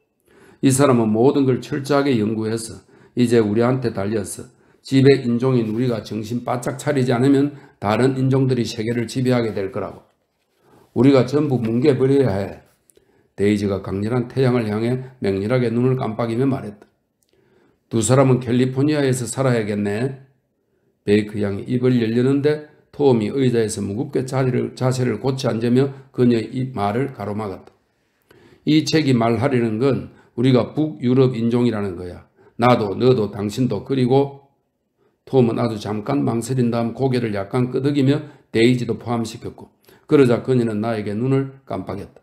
이 사람은 모든 걸 철저하게 연구해서 이제 우리한테 달렸어. 지배 인종인 우리가 정신 바짝 차리지 않으면 다른 인종들이 세계를 지배하게 될 거라고. 우리가 전부 뭉개버려야 해. 데이지가 강렬한 태양을 향해 맹렬하게 눈을 깜빡이며 말했다. 두 사람은 캘리포니아에서 살아야겠네. 베이크 양이 입을 열려는데 토음이 의자에서 무겁게 자리를, 자세를 고치 앉으며 그녀의 말을 가로막았다. 이 책이 말하려는 건 우리가 북유럽 인종이라는 거야. 나도 너도 당신도 그리고 톰은 아주 잠깐 망설인 다음 고개를 약간 끄덕이며 데이지도 포함시켰고 그러자 그녀는 나에게 눈을 깜빡였다.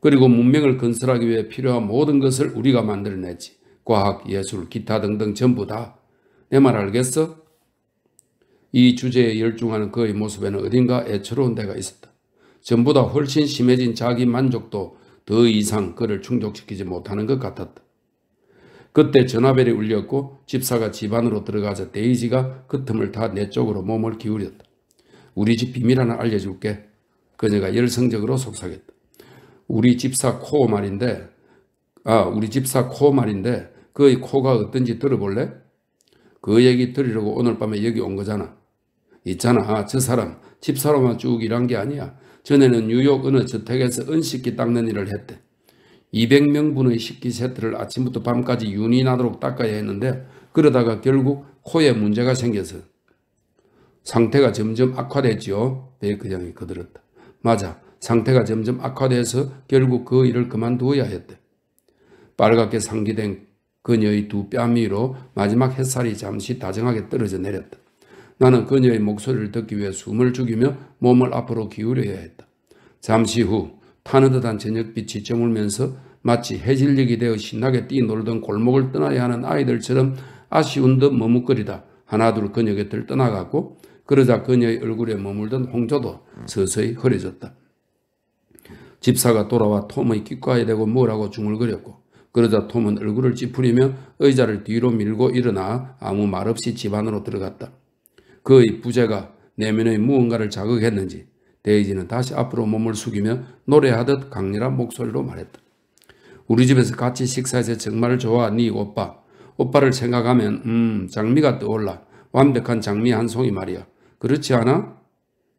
그리고 문명을 건설하기 위해 필요한 모든 것을 우리가 만들어냈지. 과학, 예술, 기타 등등 전부 다. 내 말 알겠어? 이 주제에 열중하는 그의 모습에는 어딘가 애처로운 데가 있었다. 전보다 훨씬 심해진 자기 만족도 더 이상 그를 충족시키지 못하는 것 같았다. 그때 전화벨이 울렸고 집사가 집 안으로 들어가자 데이지가 그 틈을 다 내 쪽으로 몸을 기울였다. 우리 집 비밀 하나 알려줄게. 그녀가 열성적으로 속삭였다. 우리 집사 코 말인데 아 우리 집사 코 말인데 그의 코가 어떤지 들어볼래? 그 얘기 들으려고 오늘 밤에 여기 온 거잖아. 있잖아 아, 저 사람 집사로만 쭉 일한 게 아니야. 전에는 뉴욕 어느 저택에서 은식기 닦는 일을 했대. 200명분의 식기 세트를 아침부터 밤까지 윤이 나도록 닦아야 했는데 그러다가 결국 코에 문제가 생겨서 상태가 점점 악화됐지요. 베이크 네, 그 양이 거들었다. 맞아. 상태가 점점 악화돼서 결국 그 일을 그만두어야 했대. 빨갛게 상기된 그녀의 두 뺨 위로 마지막 햇살이 잠시 다정하게 떨어져 내렸다. 나는 그녀의 목소리를 듣기 위해 숨을 죽이며 몸을 앞으로 기울여야 했다. 잠시 후 타는 듯한 저녁빛이 저물면서 마치 해질녘이 되어 신나게 뛰놀던 골목을 떠나야 하는 아이들처럼 아쉬운 듯 머뭇거리다 하나둘 그녀 곁을 떠나갔고 그러자 그녀의 얼굴에 머물던 홍조도 서서히 흐려졌다. 집사가 돌아와 톰의 기과에 대고 뭐라고 중얼거렸고 그러자 톰은 얼굴을 찌푸리며 의자를 뒤로 밀고 일어나 아무 말 없이 집 안으로 들어갔다. 그의 부재가 내면의 무언가를 자극했는지 데이지는 다시 앞으로 몸을 숙이며 노래하듯 강렬한 목소리로 말했다. 우리 집에서 같이 식사해서 정말 좋아, 네 오빠. 오빠를 생각하면 음 장미가 떠올라. 완벽한 장미 한 송이 말이야. 그렇지 않아?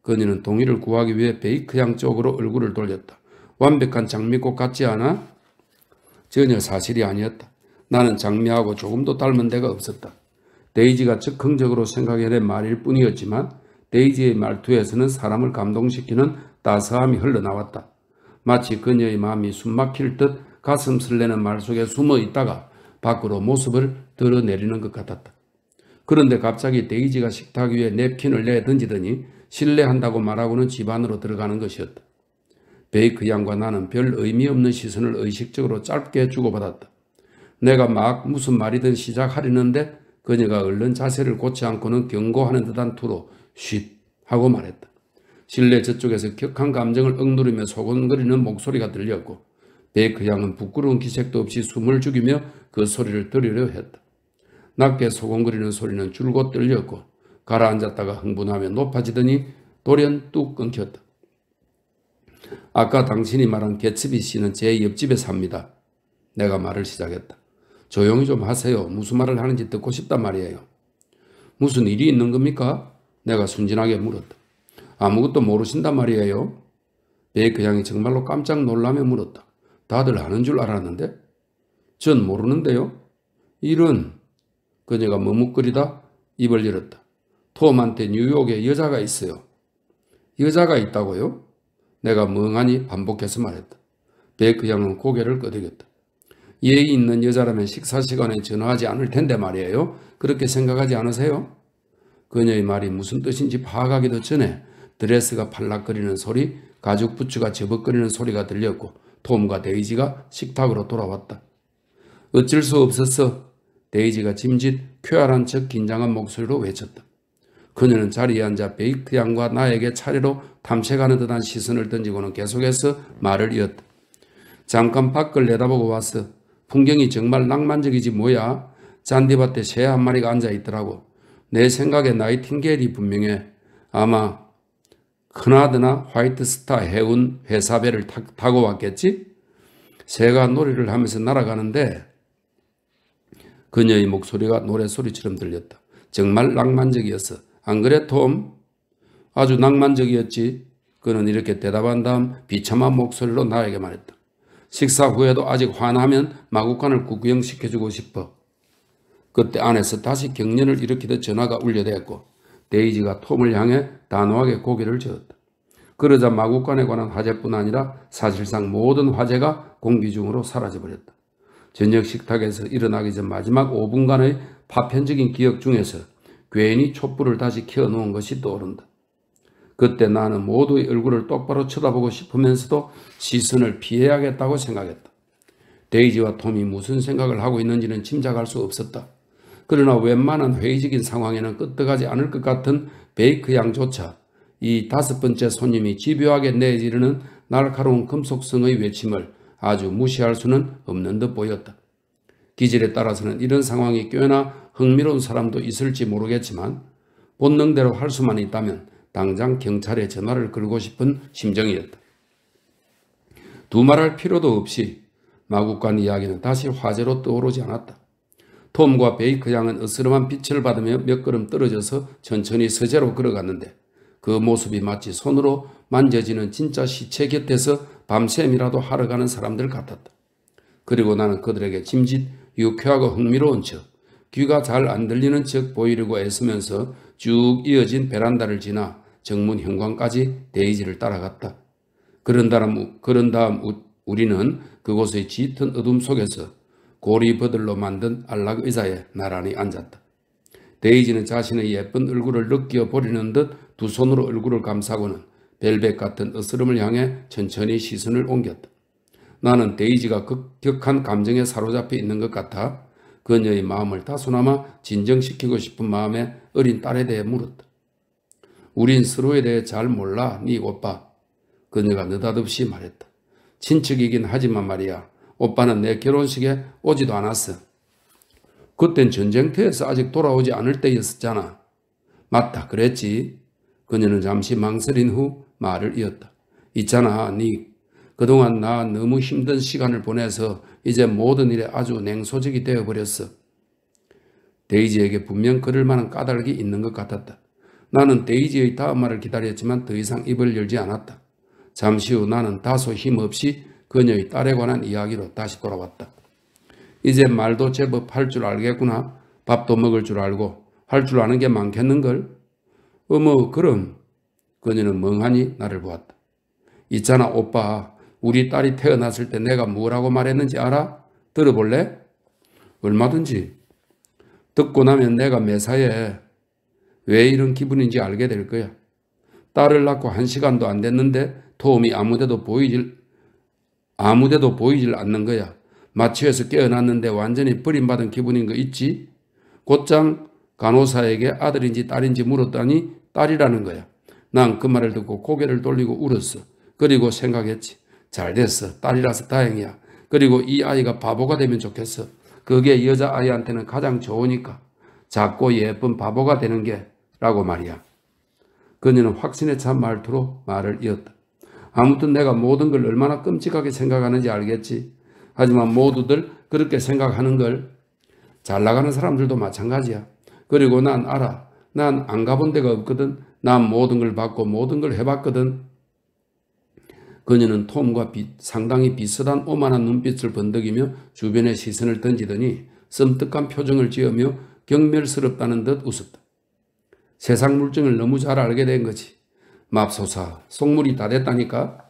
그녀는 동의를 구하기 위해 베이크향 쪽으로 얼굴을 돌렸다. 완벽한 장미꽃 같지 않아? 전혀 사실이 아니었다. 나는 장미하고 조금도 닮은 데가 없었다. 데이지가 즉흥적으로 생각해낸 말일 뿐이었지만 데이지의 말투에서는 사람을 감동시키는 따스함이 흘러나왔다. 마치 그녀의 마음이 숨막힐 듯 가슴 설레는 말 속에 숨어 있다가 밖으로 모습을 드러내리는 것 같았다. 그런데 갑자기 데이지가 식탁 위에 냅킨을 내던지더니 신뢰한다고 말하고는 집 안으로 들어가는 것이었다. 베이크 양과 나는 별 의미 없는 시선을 의식적으로 짧게 주고받았다. 내가 막 무슨 말이든 시작하려는데 그녀가 얼른 자세를 고치 않고는 경고하는 듯한 투로 쉿 하고 말했다. 실내 저쪽에서 격한 감정을 억누르며 소곤거리는 목소리가 들렸고 베이크 양은 그 부끄러운 기색도 없이 숨을 죽이며 그 소리를 들으려 했다. 낮게 소곤거리는 소리는 줄곧 들렸고 가라앉았다가 흥분하며 높아지더니 돌연 뚝 끊겼다. 아까 당신이 말한 개츠비 씨는 제 옆집에 삽니다. 내가 말을 시작했다. 조용히 좀 하세요. 무슨 말을 하는지 듣고 싶단 말이에요. 무슨 일이 있는 겁니까? 내가 순진하게 물었다. 아무것도 모르신단 말이에요. 베이크 양이 정말로 깜짝 놀라며 물었다. 다들 아는 줄 알았는데? 전 모르는데요. 일은 그녀가 머뭇거리다 입을 열었다. 톰한테 뉴욕에 여자가 있어요. 여자가 있다고요? 내가 멍하니 반복해서 말했다. 베이크 양은 고개를 끄덕였다. 예의 있는 여자라면 식사 시간에 전화하지 않을 텐데 말이에요. 그렇게 생각하지 않으세요? 그녀의 말이 무슨 뜻인지 파악하기도 전에 드레스가 팔락거리는 소리, 가죽 부츠가 접벅거리는 소리가 들렸고 톰과 데이지가 식탁으로 돌아왔다. 어쩔 수 없었어. 데이지가 짐짓 쾌활한 척 긴장한 목소리로 외쳤다. 그녀는 자리에 앉아 베이크 양과 나에게 차례로 탐색하는 듯한 시선을 던지고는 계속해서 말을 이었다. 잠깐 밖을 내다보고 왔어. 풍경이 정말 낭만적이지 뭐야. 잔디밭에 새 한 마리가 앉아 있더라고. 내 생각에 나이팅게일이 분명해. 아마 큰아드나 화이트스타 해운 회사배를 타, 고 왔겠지? 새가 놀이를 하면서 날아가는데 그녀의 목소리가 노래소리처럼 들렸다. 정말 낭만적이었어. 안 그래 톰? 아주 낭만적이었지. 그는 이렇게 대답한 다음 비참한 목소리로 나에게 말했다. 식사 후에도 아직 화나면 마구간을 구경시켜주고 싶어. 그때 안에서 다시 경련을 일으키듯 전화가 울려대었고 데이지가 톰을 향해 단호하게 고개를 저었다. 그러자 마구간에 관한 화재뿐 아니라 사실상 모든 화재가 공기 중으로 사라져버렸다. 저녁 식탁에서 일어나기 전 마지막 5분간의 파편적인 기억 중에서 괜히 촛불을 다시 켜놓은 것이 떠오른다. 그때 나는 모두의 얼굴을 똑바로 쳐다보고 싶으면서도 시선을 피해야겠다고 생각했다. 데이지와 톰이 무슨 생각을 하고 있는지는 짐작할 수 없었다. 그러나 웬만한 회의적인 상황에는 끄떡하지 않을 것 같은 베이크 양조차 이 다섯 번째 손님이 집요하게 내지르는 날카로운 금속성의 외침을 아주 무시할 수는 없는 듯 보였다. 기질에 따라서는 이런 상황이 꽤나 흥미로운 사람도 있을지 모르겠지만 본능대로 할 수만 있다면 당장 경찰에 전화를 걸고 싶은 심정이었다. 두 말할 필요도 없이 마국간 이야기는 다시 화제로 떠오르지 않았다. 톰과 베이크 양은 어스름한 빛을 받으며 몇 걸음 떨어져서 천천히 서재로 걸어갔는데 그 모습이 마치 손으로 만져지는 진짜 시체 곁에서 밤샘이라도 하러 가는 사람들 같았다. 그리고 나는 그들에게 짐짓 유쾌하고 흥미로운 척 귀가 잘 안 들리는 척 보이려고 애쓰면서 쭉 이어진 베란다를 지나 정문 현관까지 데이지를 따라갔다. 그런 다음, 그런 다음 우리는 그곳의 짙은 어둠 속에서 고리 버들로 만든 안락 의자에 나란히 앉았다. 데이지는 자신의 예쁜 얼굴을 느껴버리는 듯 두 손으로 얼굴을 감싸고는 벨벳 같은 어스름을 향해 천천히 시선을 옮겼다. 나는 데이지가 급격한 감정에 사로잡혀 있는 것 같아 그녀의 마음을 다소나마 진정시키고 싶은 마음에 어린 딸에 대해 물었다. 우린 서로에 대해 잘 몰라, 네 오빠. 그녀가 느닷없이 말했다. 친척이긴 하지만 말이야. 오빠는 내 결혼식에 오지도 않았어. 그땐 전쟁터에서 아직 돌아오지 않을 때였었잖아. 맞다, 그랬지. 그녀는 잠시 망설인 후 말을 이었다. 있잖아, 네 그동안 나 너무 힘든 시간을 보내서 이제 모든 일에 아주 냉소적이 되어버렸어. 데이지에게 분명 그럴 만한 까닭이 있는 것 같았다. 나는 데이지의 다음 말을 기다렸지만 더 이상 입을 열지 않았다. 잠시 후 나는 다소 힘없이 그녀의 딸에 관한 이야기로 다시 돌아왔다. 이제 말도 제법 할 줄 알겠구나. 밥도 먹을 줄 알고 할 줄 아는 게 많겠는걸? 어머 그럼 그녀는 멍하니 나를 보았다. 있잖아 오빠 우리 딸이 태어났을 때 내가 뭐라고 말했는지 알아? 들어볼래? 얼마든지. 듣고 나면 내가 매사에 왜 이런 기분인지 알게 될 거야. 딸을 낳고 한 시간도 안 됐는데 도움이 아무데도 보이질 아무데도 보이질 않는 거야. 마취해서 깨어났는데 완전히 버림받은 기분인 거 있지? 곧장 간호사에게 아들인지 딸인지 물었다니 딸이라는 거야. 난 그 말을 듣고 고개를 돌리고 울었어. 그리고 생각했지. 잘 됐어. 딸이라서 다행이야. 그리고 이 아이가 바보가 되면 좋겠어. 그게 여자아이한테는 가장 좋으니까. 작고 예쁜 바보가 되는 게 라고 말이야. 그녀는 확신에 찬 말투로 말을 이었다. 아무튼 내가 모든 걸 얼마나 끔찍하게 생각하는지 알겠지. 하지만 모두들 그렇게 생각하는 걸 잘 나가는 사람들도 마찬가지야. 그리고 난 알아. 난 안 가본 데가 없거든. 난 모든 걸 받고 모든 걸 해봤거든. 그녀는 톰과 비, 상당히 비슷한 오만한 눈빛을 번뜩이며 주변에 시선을 던지더니 섬뜩한 표정을 지으며 경멸스럽다는 듯 웃었다. 세상 물정을 너무 잘 알게 된 거지. 맙소사, 속물이 다 됐다니까?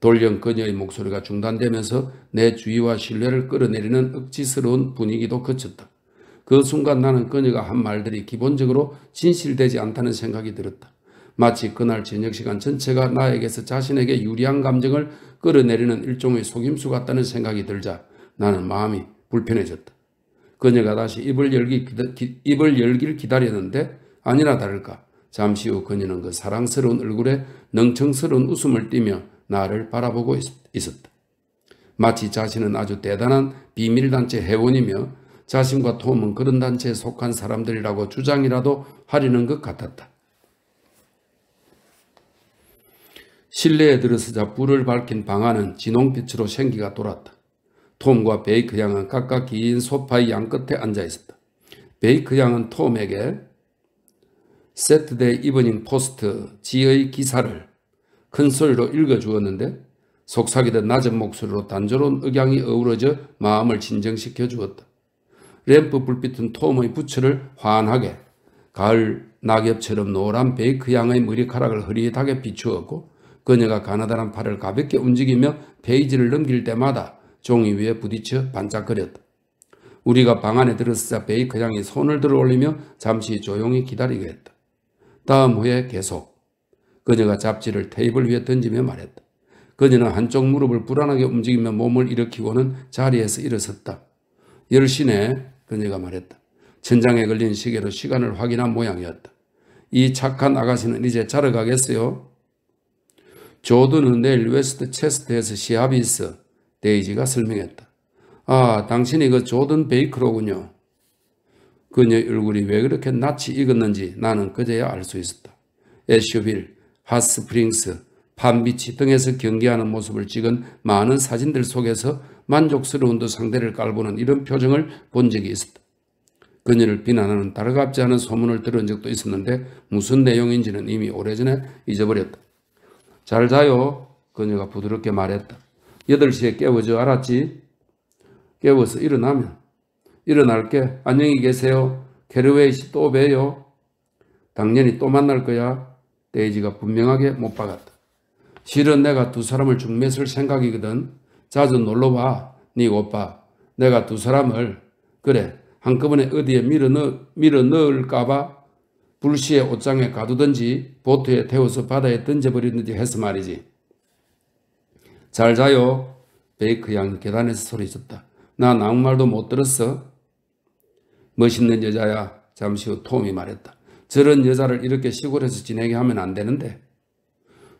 돌연 그녀의 목소리가 중단되면서 내 주의와 신뢰를 끌어내리는 억지스러운 분위기도 거쳤다그 순간 나는 그녀가 한 말들이 기본적으로 진실되지 않다는 생각이 들었다. 마치 그날 저녁 시간 전체가 나에게서 자신에게 유리한 감정을 끌어내리는 일종의 속임수 같다는 생각이 들자 나는 마음이 불편해졌다. 그녀가 다시 입을 열기 입을 열기를 기다렸는데 아니나 다를까 잠시 후 그녀는 그 사랑스러운 얼굴에 능청스러운 웃음을 띠며 나를 바라보고 있었다. 마치 자신은 아주 대단한 비밀단체 회원이며 자신과 톰은 그런 단체에 속한 사람들이라고 주장이라도 하려는 것 같았다. 실내에 들어서자 불을 밝힌 방 안은 진홍빛으로 생기가 돌았다. 톰과 베이크 양은 각각 긴 소파의 양끝에 앉아 있었다. 베이크 양은 톰에게 세트데 이브닝 이 포스트 지의 기사를 큰 소리로 읽어주었는데 속삭이듯 낮은 목소리로 단조로운 억양이 어우러져 마음을 진정시켜 주었다. 램프 불빛은 톰의 부츠를 환하게 가을 낙엽처럼 노란 베이크 양의 머리카락을 흐릿하게 비추었고 그녀가 가느다란 팔을 가볍게 움직이며 페이지를 넘길 때마다 종이 위에 부딪혀 반짝거렸다. 우리가 방 안에 들었서자 베이크 양이 손을 들어 올리며 잠시 조용히 기다리게 했다. 다음 후에 계속. 그녀가 잡지를 테이블 위에 던지며 말했다. 그녀는 한쪽 무릎을 불안하게 움직이며 몸을 일으키고는 자리에서 일어섰다. 10시네 그녀가 말했다. 천장에 걸린 시계로 시간을 확인한 모양이었다. 이 착한 아가씨는 이제 자러 가겠어요? 조드는 내일 웨스트 체스트에서 시합이 있어. 데이지가 설명했다. 아, 당신이 그 조든 베이크로군요. 그녀의 얼굴이 왜 그렇게 낯이 익었는지 나는 그제야 알 수 있었다. 애쇼빌, 핫스프링스, 밤비치 등에서 경기하는 모습을 찍은 많은 사진들 속에서 만족스러운 듯 상대를 깔보는 이런 표정을 본 적이 있었다. 그녀를 비난하는 따라갑지 않은 소문을 들은 적도 있었는데 무슨 내용인지는 이미 오래전에 잊어버렸다. 잘 자요. 그녀가 부드럽게 말했다. 8시에 깨워져 알았지? 깨워서 일어나면 일어날게. 안녕히 계세요. 캐르웨이 씨또 봬요. 당연히 또 만날 거야. 데이지가 분명하게 못 박았다. 실은 내가 두 사람을 중매쓸 생각이거든. 자주 놀러와. 네 오빠. 내가 두 사람을 그래 한꺼번에 어디에 밀어넣, 밀어넣을까봐 불시에 옷장에 가두든지 보트에 태워서 바다에 던져버리든지 해서 말이지. 잘 자요. 베이크 양 계단에서 소리쳤다. 난 아무 말도 못 들었어. 멋있는 여자야. 잠시 후 톰이 말했다. 저런 여자를 이렇게 시골에서 지내게 하면 안 되는데.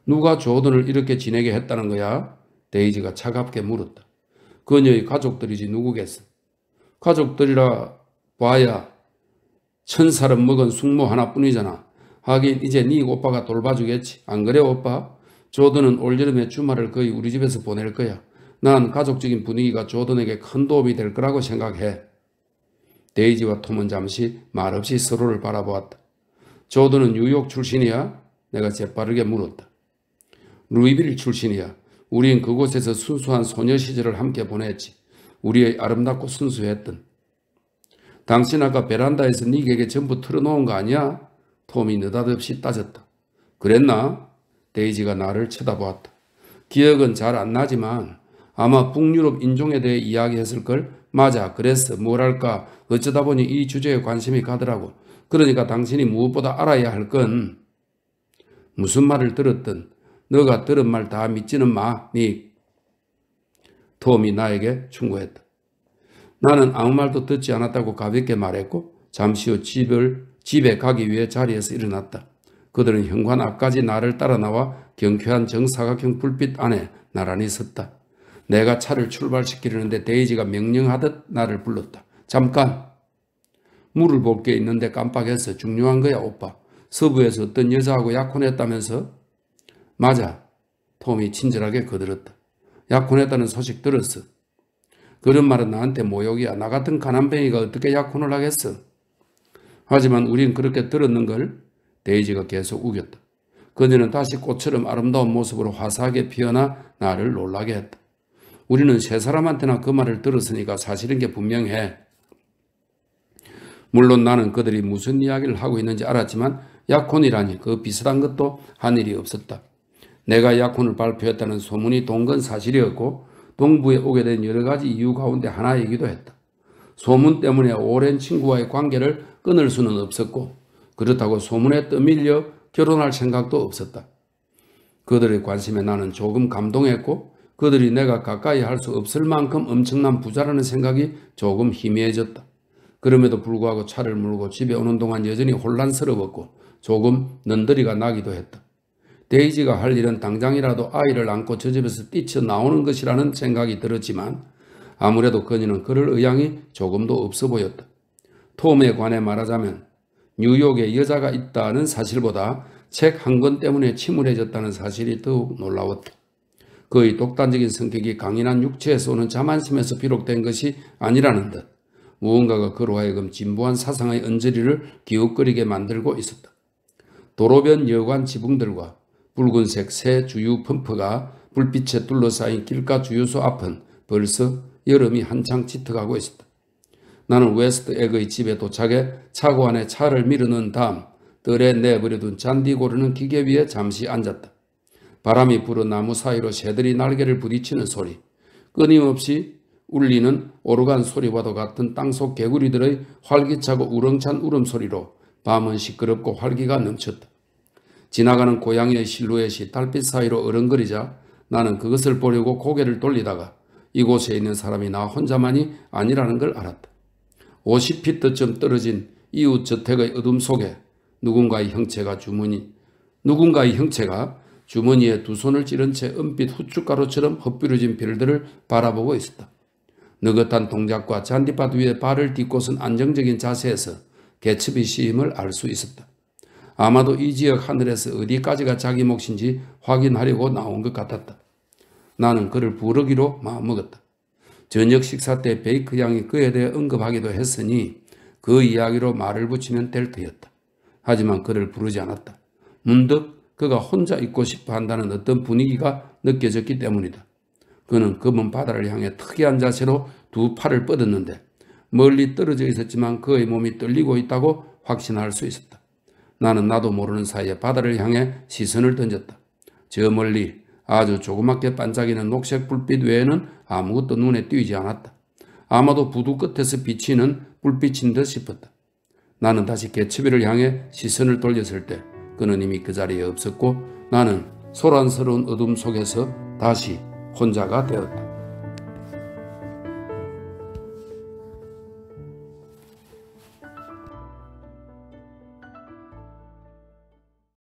누가 조던을 이렇게 지내게 했다는 거야? 데이지가 차갑게 물었다. 그녀의 가족들이지 누구겠어? 가족들이라 봐야 천사를 먹은 숙모 하나뿐이잖아. 하긴 이제 네 오빠가 돌봐주겠지. 안 그래 오빠? 조던은 올여름에 주말을 거의 우리 집에서 보낼 거야. 난 가족적인 분위기가 조던에게 큰 도움이 될 거라고 생각해. 데이지와 톰은 잠시 말없이 서로를 바라보았다. 조던은 뉴욕 출신이야? 내가 재빠르게 물었다. 루이빌 출신이야. 우린 그곳에서 순수한 소녀 시절을 함께 보냈지. 우리의 아름답고 순수했던. 당신 아까 베란다에서 니에게 전부 틀어놓은 거 아니야? 톰이 느닷없이 따졌다. 그랬나? 데이지가 나를 쳐다보았다. 기억은 잘 안 나지만 아마 북유럽 인종에 대해 이야기했을 걸 맞아 그래서 뭐랄까 어쩌다 보니 이 주제에 관심이 가더라고 그러니까 당신이 무엇보다 알아야 할 건 무슨 말을 들었든 너가 들은 말 다 믿지는 마. 니 톰이 나에게 충고했다. 나는 아무 말도 듣지 않았다고 가볍게 말했고 잠시 후 집을 집에 가기 위해 자리에서 일어났다. 그들은 현관 앞까지 나를 따라 나와 경쾌한 정사각형 불빛 안에 나란히 섰다. 내가 차를 출발시키려는데 데이지가 명령하듯 나를 불렀다. 잠깐. 물을 볼 게 있는데 깜빡했어. 중요한 거야, 오빠. 서부에서 어떤 여자하고 약혼했다면서? 맞아. 톰이 친절하게 거들었다. 약혼했다는 소식 들었어. 그런 말은 나한테 모욕이야. 나 같은 가난뱅이가 어떻게 약혼을 하겠어? 하지만 우린 그렇게 들었는 걸 데이지가 계속 우겼다. 그녀는 다시 꽃처럼 아름다운 모습으로 화사하게 피어나 나를 놀라게 했다. 우리는 세 사람한테나 그 말을 들었으니까 사실인 게 분명해. 물론 나는 그들이 무슨 이야기를 하고 있는지 알았지만 약혼이라니 그 비슷한 것도 한 일이 없었다. 내가 약혼을 발표했다는 소문이 동건 사실이었고 동부에 오게 된 여러 가지 이유 가운데 하나이기도 했다. 소문 때문에 오랜 친구와의 관계를 끊을 수는 없었고 그렇다고 소문에 떠밀려 결혼할 생각도 없었다. 그들의 관심에 나는 조금 감동했고 그들이 내가 가까이 할 수 없을 만큼 엄청난 부자라는 생각이 조금 희미해졌다. 그럼에도 불구하고 차를 몰고 집에 오는 동안 여전히 혼란스러웠고 조금 는더리가 나기도 했다. 데이지가 할 일은 당장이라도 아이를 안고 저 집에서 뛰쳐나오는 것이라는 생각이 들었지만 아무래도 그녀는 그럴 의향이 조금도 없어 보였다. 톰에 관해 말하자면 뉴욕에 여자가 있다는 사실보다 책 한 권 때문에 침울해졌다는 사실이 더욱 놀라웠다. 그의 독단적인 성격이 강인한 육체에서 오는 자만심에서 비록된 것이 아니라는 듯 무언가가 그로 하여금 진보한 사상의 언저리를 기웃거리게 만들고 있었다. 도로변 여관 지붕들과 붉은색 새 주유 펌프가 불빛에 둘러싸인 길가 주유소 앞은 벌써 여름이 한창 짙어가고 있었다. 나는 웨스트 에그의 집에 도착해 차고 안에 차를 밀어넣은 다음 뜰에 내버려둔 잔디 고르는 기계 위에 잠시 앉았다. 바람이 불어 나무 사이로 새들이 날개를 부딪히는 소리, 끊임없이 울리는 오르간 소리와도 같은 땅속 개구리들의 활기차고 우렁찬 울음소리로 밤은 시끄럽고 활기가 넘쳤다. 지나가는 고양이의 실루엣이 달빛 사이로 어른거리자 나는 그것을 보려고 고개를 돌리다가 이곳에 있는 사람이 나 혼자만이 아니라는 걸 알았다. 50피트쯤 떨어진 이웃 저택의 어둠 속에 누군가의 형체가 주문이 누군가의 형체가 주머니에 두 손을 찌른 채 은빛 후춧가루처럼 헛비어진 별들을 바라보고 있었다. 느긋한 동작과 잔디밭 위에 발을 딛고선 안정적인 자세에서 개첩이 씨임을 알 수 있었다. 아마도 이 지역 하늘에서 어디까지가 자기 몫인지 확인하려고 나온 것 같았다. 나는 그를 부르기로 마음먹었다. 저녁 식사 때 베이크 양이 그에 대해 언급하기도 했으니 그 이야기로 말을 붙이면 될 터였다. 하지만 그를 부르지 않았다. 문득 그가 혼자 있고 싶어 한다는 어떤 분위기가 느껴졌기 때문이다. 그는 검은 바다를 향해 특이한 자세로 두 팔을 뻗었는데 멀리 떨어져 있었지만 그의 몸이 떨리고 있다고 확신할 수 있었다. 나는 나도 모르는 사이에 바다를 향해 시선을 던졌다. 저 멀리 아주 조그맣게 반짝이는 녹색 불빛 외에는 아무것도 눈에 띄지 않았다. 아마도 부두 끝에서 비치는 불빛인 듯 싶었다. 나는 다시 개츠비를 향해 시선을 돌렸을 때 그는 이미 그 자리에 없었고 나는 소란스러운 어둠 속에서 다시 혼자가 되었다.